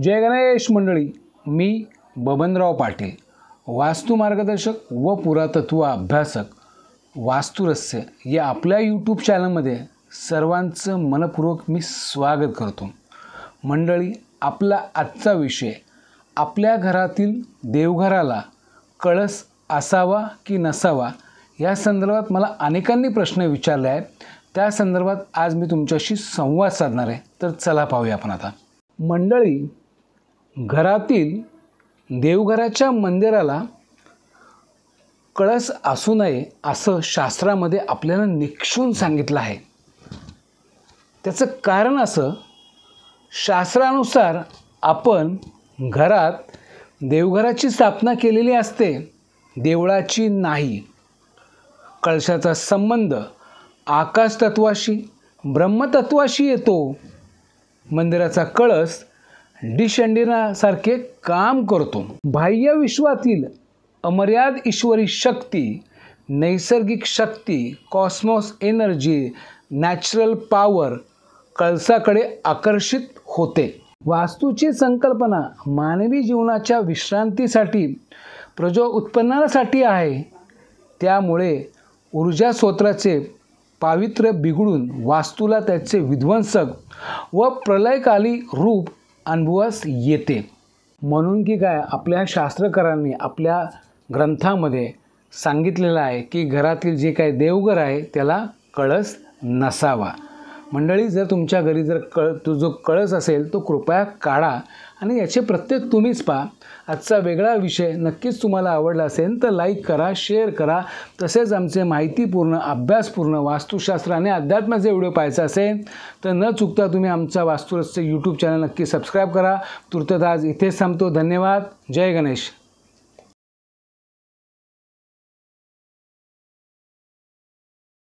जय गणेश मंडळी मी बबनराव पाटील वास्तू मार्गदर्शक व पुरातत्व अभ्यासक वास्तुरस्य या आपल्या यूट्यूब चॅनलमध्ये सर्वांचं मनपूर्वक मी स्वागत करतो मंडळी आपला आजचा विषय आपल्या घरातील देवघराला कळस असावा की नसावा या संदर्भात मला अनेकांनी प्रश्न विचारले आहेत त्या संदर्भात आज मी तुमच्याशी संवाद साधणार आहे तर चला पाहूया आपण आता मंडळी घरातील देवघराच्या मंदिराला कळस असू नये असं शास्त्रामध्ये आपल्याला निक्षून सांगितलं आहे त्याचं कारण असं शास्त्रानुसार आपण घरात देवघराची स्थापना केलेली असते देवळाची नाही कळशाचा संबंध आकाशतत्वाशी ब्रह्मतत्वाशी येतो मंदिराचा कळस डिशंडिनासारखे काम करतो बाह्य विश्वातील अमर्याद ईश्वरी शक्ती नैसर्गिक शक्ती कॉस्मॉस एनर्जी नॅचरल पॉवर कळसाकडे आकर्षित होते वास्तूची संकल्पना मानवी जीवनाच्या विश्रांतीसाठी प्रजो उत्पन्नासाठी आहे त्यामुळे ऊर्जा स्रोताचे पावित्र्य बिघडून वास्तूला त्याचे विध्वंसक व प्रलयकाली रूप अनुभवास येते म्हणून की काय आपल्या शास्त्रकारांनी आपल्या ग्रंथामध्ये सांगितलेलं आहे की घरातील जे काही देवघर आहे त्याला कळस नसावा मंडळी जर तुमच्या घरी जर कळ तो जो कळस असेल तो कृपया काढा आणि याचे प्रत्येक तुम्हीच पहा आजचा वेगळा विषय नक्कीच तुम्हाला आवडला असेल तर लाईक करा शेअर करा तसेच आमचे माहितीपूर्ण अभ्यासपूर्ण वास्तुशास्त्र आणि अध्यात्माचे व्हिडिओ पाहायचा असेल तर न चुकता तुम्ही आमचा वास्तुरस्य यूट्यूब चॅनल नक्की सबस्क्राईब करा तुर्तदाज आज इथेच थांबतो धन्यवाद जय गणेश